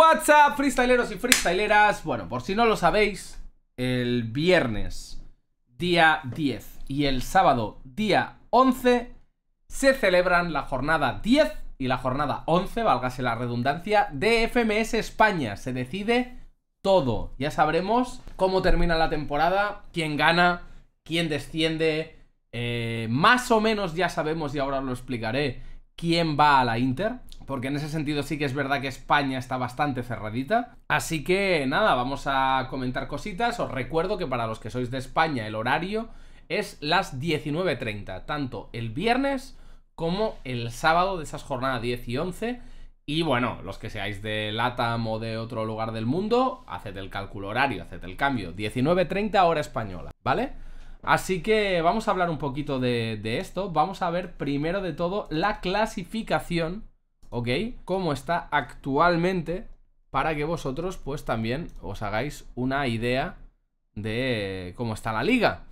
What's up, freestyleros y freestyleras? Bueno, por si no lo sabéis, el viernes, día 10, y el sábado, día 11, se celebran la jornada 10 y la jornada 11, válgase la redundancia, de FMS España. Se decide todo. Ya sabremos cómo termina la temporada, quién gana, quién desciende. Eh, más o menos ya sabemos, y ahora lo explicaré, quién va a la Inter porque en ese sentido sí que es verdad que España está bastante cerradita. Así que nada, vamos a comentar cositas. Os recuerdo que para los que sois de España el horario es las 19.30, tanto el viernes como el sábado de esas jornadas 10 y 11. Y bueno, los que seáis de LATAM o de otro lugar del mundo, haced el cálculo horario, haced el cambio. 19.30 hora española, ¿vale? Así que vamos a hablar un poquito de, de, esto. Vamos a ver primero de todo la clasificación ¿ok? Cómo está actualmente para que vosotros pues también os hagáis una idea de cómo está la liga.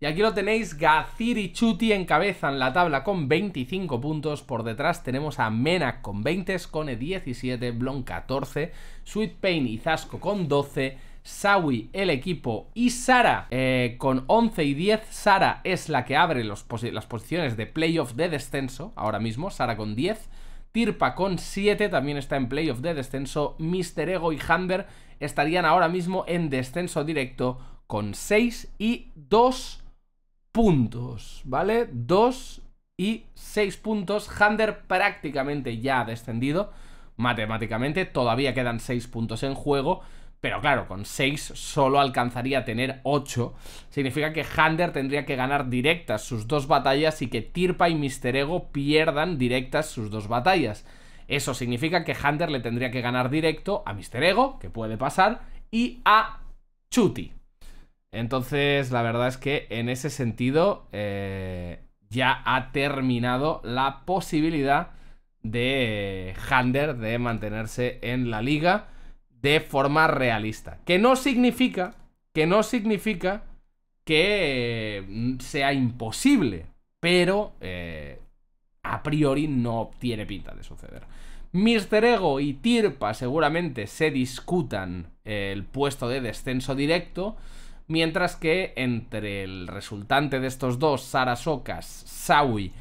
Y aquí lo tenéis, Gazir y Chuti encabezan la tabla con 25 puntos, por detrás tenemos a Mena con 20, Scone 17, Blon 14, Sweet Pain y Zasco con 12, Sawi el equipo y Sara eh, con 11 y 10. Sara es la que abre las posiciones de playoff de descenso ahora mismo, Sara con 10. Tirpa con 7 también está en playoff de descenso. Mr. Ego y Hunter estarían ahora mismo en descenso directo con 6 y 2 puntos, ¿vale? 2 y 6 puntos. Hander prácticamente ya ha descendido matemáticamente, todavía quedan 6 puntos en juego. Pero claro, con 6 solo alcanzaría a tener 8. Significa que Hunter tendría que ganar directas sus dos batallas y que Tirpa y Mister Ego pierdan directas sus dos batallas. Eso significa que Hunter le tendría que ganar directo a Mister Ego, que puede pasar, y a Chuti. Entonces, la verdad es que en ese sentido eh, ya ha terminado la posibilidad de Hunter de mantenerse en la liga de forma realista. Que no significa, que no significa que mm, sea imposible, pero eh, a priori no tiene pinta de suceder. Mister Ego y Tirpa seguramente se discutan eh, el puesto de descenso directo, mientras que entre el resultante de estos dos, Sarasokas, Sawi,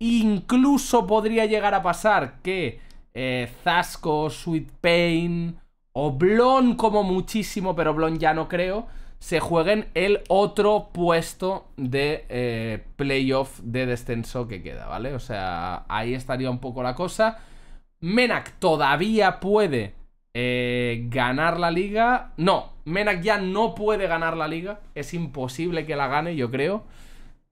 incluso podría llegar a pasar que eh, Zasco, Sweet Pain, o Blon como muchísimo, pero Blon ya no creo, se jueguen el otro puesto de eh, playoff de descenso que queda, ¿vale? O sea, ahí estaría un poco la cosa. Menak todavía puede eh, ganar la liga. No, Menak ya no puede ganar la liga. Es imposible que la gane, yo creo.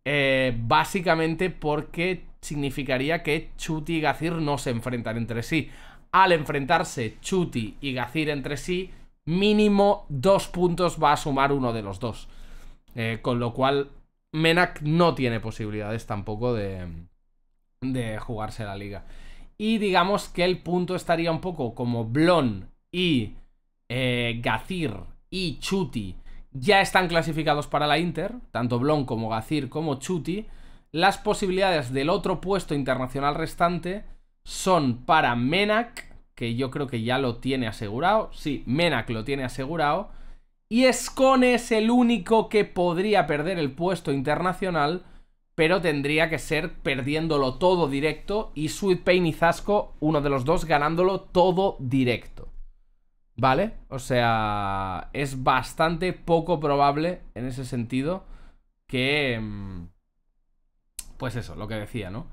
Eh, básicamente porque significaría que Chuti y Gazir no se enfrentan entre sí al enfrentarse Chuti y Gazir entre sí, mínimo dos puntos va a sumar uno de los dos. Eh, con lo cual, Menak no tiene posibilidades tampoco de, jugarse la liga. Y digamos que el punto estaría un poco como Blon y eh, Gazir y Chuti ya están clasificados para la Inter, tanto Blon como Gazir como Chuti. Las posibilidades del otro puesto internacional restante son para Menac, que yo creo que ya lo tiene asegurado. Sí, Menac lo tiene asegurado. Y Skone es el único que podría perder el puesto internacional, pero tendría que ser perdiéndolo todo directo y Sweet Pain y Zasco, uno de los dos, ganándolo todo directo. ¿Vale? O sea, es bastante poco probable en ese sentido que... Mm, pues eso, lo que decía, ¿no?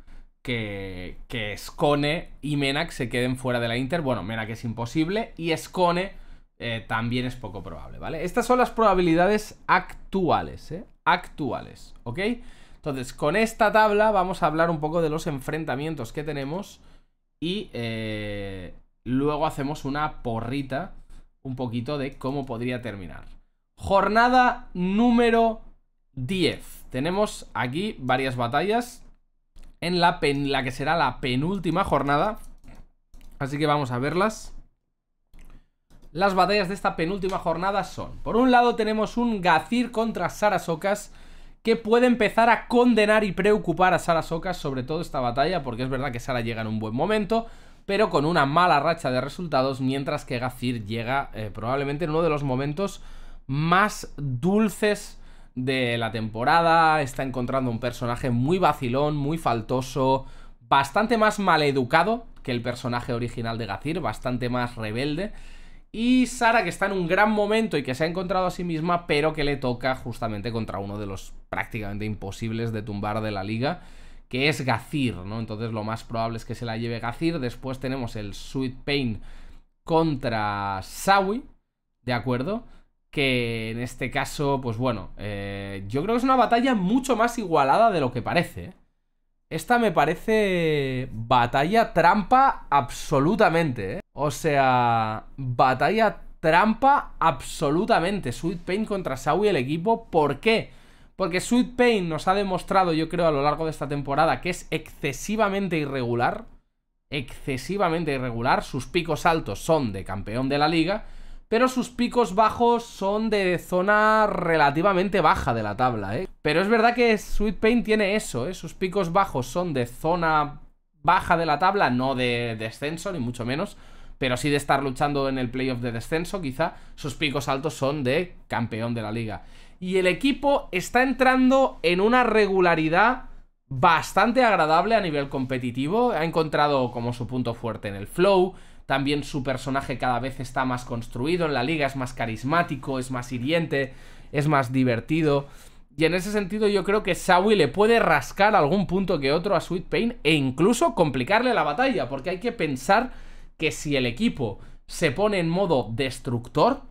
que, que Scone y Menak se queden fuera de la Inter. Bueno, Menak es imposible y Scone eh, también es poco probable, ¿vale? Estas son las probabilidades actuales, ¿eh? Actuales, ¿ok? Entonces, con esta tabla vamos a hablar un poco de los enfrentamientos que tenemos y eh, luego hacemos una porrita un poquito de cómo podría terminar. Jornada número 10. Tenemos aquí varias batallas, en la, que será la penúltima jornada. Así que vamos a verlas. Las batallas de esta penúltima jornada son, por un lado tenemos un Gacir contra Sarasokas que puede empezar a condenar y preocupar a Sarasokas sobre todo esta batalla, porque es verdad que Sara llega en un buen momento, pero con una mala racha de resultados, mientras que Gazir llega eh, probablemente en uno de los momentos más dulces de la temporada, está encontrando un personaje muy vacilón, muy faltoso, bastante más maleducado que el personaje original de Gazir, bastante más rebelde. Y Sara, que está en un gran momento y que se ha encontrado a sí misma, pero que le toca justamente contra uno de los prácticamente imposibles de tumbar de la liga, que es Gazir, ¿no? Entonces lo más probable es que se la lleve Gazir. Después tenemos el Sweet Pain contra Sawi, ¿de acuerdo? que en este caso, pues bueno, eh, yo creo que es una batalla mucho más igualada de lo que parece. ¿eh? Esta me parece batalla trampa absolutamente, ¿eh? O sea, batalla trampa absolutamente. Sweet Pain contra y el equipo, ¿por qué? Porque Sweet Pain nos ha demostrado, yo creo, a lo largo de esta temporada que es excesivamente irregular. Excesivamente irregular. Sus picos altos son de campeón de la liga pero sus picos bajos son de zona relativamente baja de la tabla, ¿eh? Pero es verdad que Sweet Pain tiene eso, ¿eh? Sus picos bajos son de zona baja de la tabla, no de descenso, ni mucho menos, pero sí de estar luchando en el playoff de descenso, quizá sus picos altos son de campeón de la liga. Y el equipo está entrando en una regularidad bastante agradable a nivel competitivo, ha encontrado como su punto fuerte en el flow, también su personaje cada vez está más construido en la liga, es más carismático, es más hiriente, es más divertido. Y en ese sentido yo creo que Sawi le puede rascar algún punto que otro a Sweet Pain e incluso complicarle la batalla, porque hay que pensar que si el equipo se pone en modo destructor,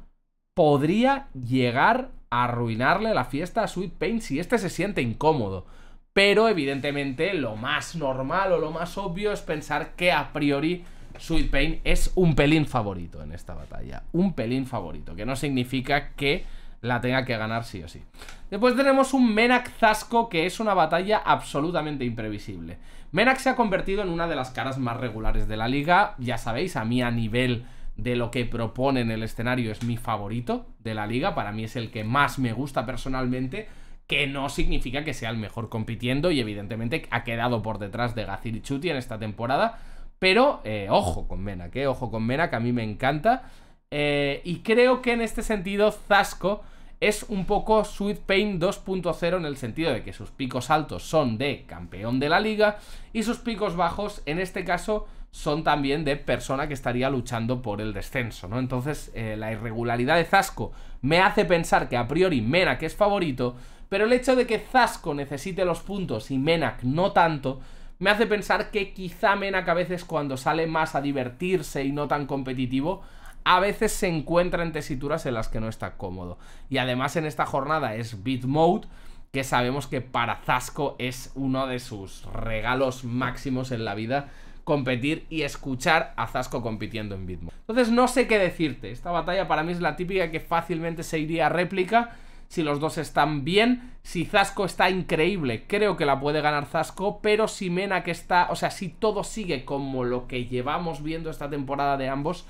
podría llegar a arruinarle la fiesta a Sweet Pain si este se siente incómodo. Pero evidentemente lo más normal o lo más obvio es pensar que a priori Sweet Pain es un pelín favorito en esta batalla. Un pelín favorito, que no significa que la tenga que ganar sí o sí. Después tenemos un Menak Zasco, que es una batalla absolutamente imprevisible. Menak se ha convertido en una de las caras más regulares de la liga. Ya sabéis, a mí a nivel de lo que propone en el escenario es mi favorito de la liga. Para mí es el que más me gusta personalmente que no significa que sea el mejor compitiendo y evidentemente ha quedado por detrás de Gazir en esta temporada, pero eh, ojo con Mena, que ojo con Mena, que a mí me encanta. Eh, y creo que en este sentido Zasco es un poco Sweet Pain 2.0 en el sentido de que sus picos altos son de campeón de la liga y sus picos bajos en este caso son también de persona que estaría luchando por el descenso, ¿no? Entonces eh, la irregularidad de Zasco me hace pensar que a priori Menak es favorito, pero el hecho de que Zasco necesite los puntos y Menak no tanto me hace pensar que quizá que a veces cuando sale más a divertirse y no tan competitivo, a veces se encuentra en tesituras en las que no está cómodo. Y además en esta jornada es Beat Mode, que sabemos que para Zasco es uno de sus regalos máximos en la vida competir y escuchar a Zasco compitiendo en Beat Mode. Entonces no sé qué decirte, esta batalla para mí es la típica que fácilmente se iría a réplica si los dos están bien, si Zasco está increíble, creo que la puede ganar Zasco, pero si Mena que está, o sea, si todo sigue como lo que llevamos viendo esta temporada de ambos,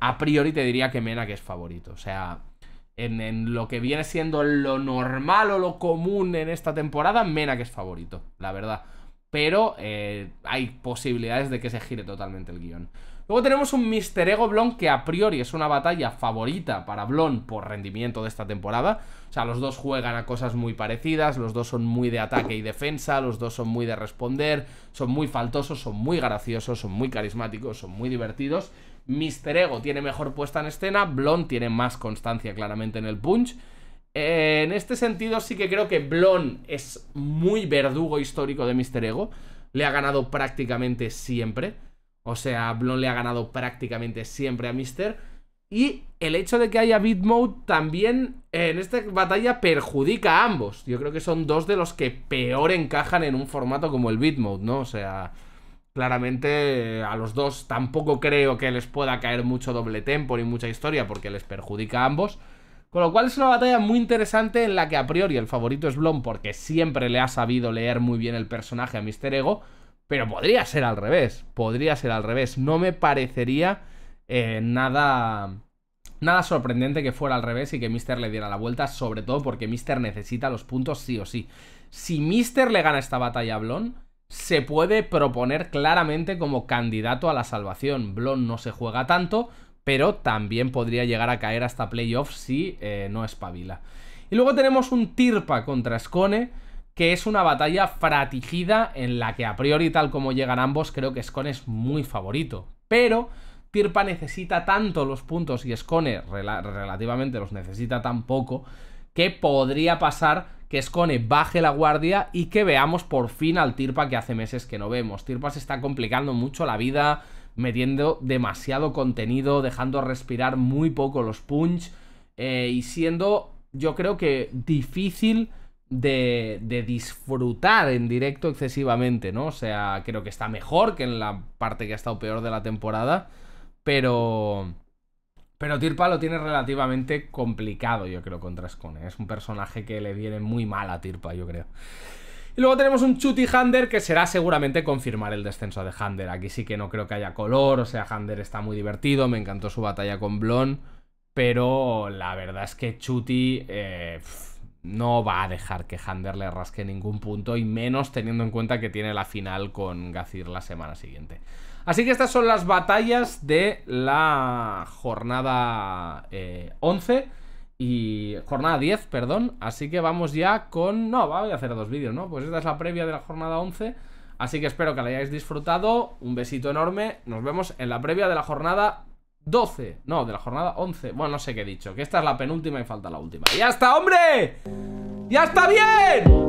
a priori te diría que Mena que es favorito, o sea, en, lo que viene siendo lo normal o lo común en esta temporada, Mena que es favorito, la verdad pero eh, hay posibilidades de que se gire totalmente el guión. Luego tenemos un Mister Ego Blon que a priori es una batalla favorita para Blon por rendimiento de esta temporada. O sea, los dos juegan a cosas muy parecidas, los dos son muy de ataque y defensa, los dos son muy de responder, son muy faltosos, son muy graciosos, son muy carismáticos, son muy divertidos. Mister Ego tiene mejor puesta en escena, Blon tiene más constancia claramente en el punch. Eh, en este sentido sí que creo que Blon es muy verdugo histórico de Mr. Ego. Le ha ganado prácticamente siempre. O sea, Blon le ha ganado prácticamente siempre a Mr. Y el hecho de que haya Bitmode también eh, en esta batalla perjudica a ambos. Yo creo que son dos de los que peor encajan en un formato como el Bitmode, ¿no? O sea, claramente eh, a los dos tampoco creo que les pueda caer mucho doble tempo ni mucha historia porque les perjudica a ambos. Con lo cual es una batalla muy interesante en la que a priori el favorito es Blon porque siempre le ha sabido leer muy bien el personaje a Mr. Ego, pero podría ser al revés, podría ser al revés. No me parecería eh, nada, nada sorprendente que fuera al revés y que Mister le diera la vuelta, sobre todo porque Mister necesita los puntos sí o sí. Si Mr. le gana esta batalla a Blon, se puede proponer claramente como candidato a la salvación. Blon no se juega tanto, pero también podría llegar a caer hasta playoffs si eh, no espabila. Y luego tenemos un Tirpa contra Scone, que es una batalla fratigida en la que a priori tal como llegan ambos creo que Scone es muy favorito, pero Tirpa necesita tanto los puntos y Scone relativamente los necesita tan poco que podría pasar que Scone baje la guardia y que veamos por fin al Tirpa que hace meses que no vemos. Tirpa se está complicando mucho la vida, metiendo demasiado contenido, dejando respirar muy poco los punch eh, y siendo, yo creo que difícil de, disfrutar en directo excesivamente, ¿no? O sea, creo que está mejor que en la parte que ha estado peor de la temporada, pero... Pero Tirpa lo tiene relativamente complicado, yo creo, contra Skone. Es un personaje que le viene muy mal a Tirpa, yo creo. Y luego tenemos un Chuti Hander que será seguramente confirmar el descenso de Hander. Aquí sí que no creo que haya color, o sea, Hander está muy divertido, me encantó su batalla con Blon, pero la verdad es que Chuti eh, no va a dejar que Hander le rasque ningún punto, y menos teniendo en cuenta que tiene la final con Gazir la semana siguiente. Así que estas son las batallas de la jornada eh, 11. Y jornada 10, perdón. Así que vamos ya con... No, voy a hacer dos vídeos, ¿no? Pues esta es la previa de la jornada 11. Así que espero que la hayáis disfrutado. Un besito enorme. Nos vemos en la previa de la jornada 12. No, de la jornada 11. Bueno, no sé qué he dicho. Que esta es la penúltima y falta la última. ¡Ya está, hombre! ¡Ya está bien!